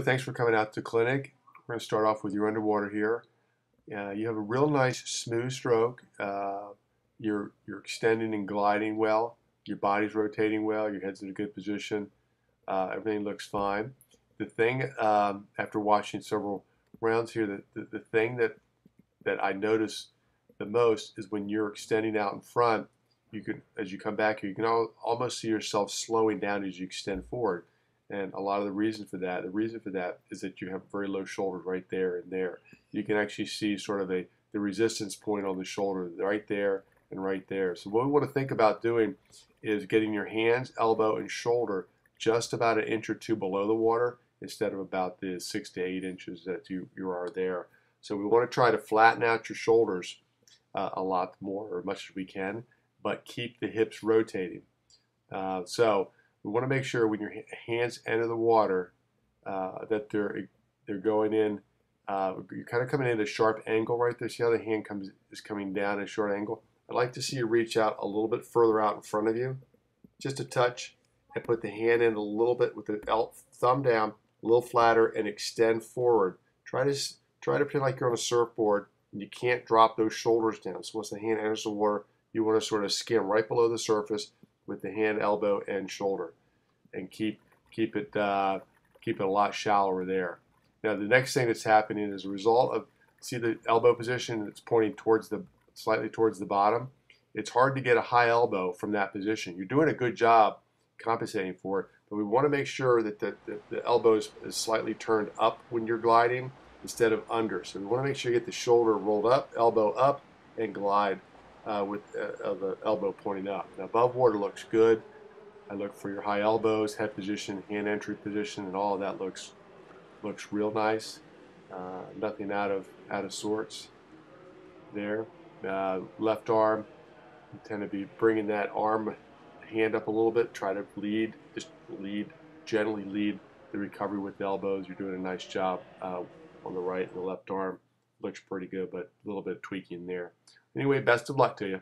Thanks for coming out to the clinic. We're going to start off with your underwater here. Uh, you have a real nice smooth stroke. Uh, you're, you're extending and gliding well. Your body's rotating well. Your head's in a good position. Uh, everything looks fine. The thing, um, after watching several rounds here, the, the, the, thing that, that I notice the most is when you're extending out in front, you can, as you come back here, you can al almost see yourself slowing down as you extend forward and a lot of the reason for that, the reason for that is that you have very low shoulders right there and there. You can actually see sort of a the resistance point on the shoulder right there and right there. So what we want to think about doing is getting your hands, elbow, and shoulder just about an inch or two below the water instead of about the six to eight inches that you, you are there. So we want to try to flatten out your shoulders uh, a lot more or as much as we can, but keep the hips rotating. Uh, so we want to make sure when your hands enter the water uh, that they're they're going in. Uh, you're kind of coming in at a sharp angle right there. See how the hand comes is coming down at a short angle. I'd like to see you reach out a little bit further out in front of you, just a touch, and put the hand in a little bit with the thumb down, a little flatter, and extend forward. Try to try to pretend like you're on a surfboard and you can't drop those shoulders down. So once the hand enters the water, you want to sort of skim right below the surface with the hand, elbow, and shoulder, and keep keep it uh, keep it a lot shallower there. Now the next thing that's happening is a result of see the elbow position it's pointing towards the slightly towards the bottom. It's hard to get a high elbow from that position. You're doing a good job compensating for it, but we want to make sure that the, the, the elbow is, is slightly turned up when you're gliding instead of under. So we want to make sure you get the shoulder rolled up, elbow up, and glide uh, with uh, the elbow pointing up. Now above water looks good. I look for your high elbows, head position, hand entry position, and all of that looks looks real nice. Uh, nothing out of out of sorts there. Uh, left arm, you tend to be bringing that arm hand up a little bit. Try to lead, just lead gently lead the recovery with the elbows. You're doing a nice job uh, on the right and the left arm looks pretty good, but a little bit of tweaking there. Anyway, best of luck to you.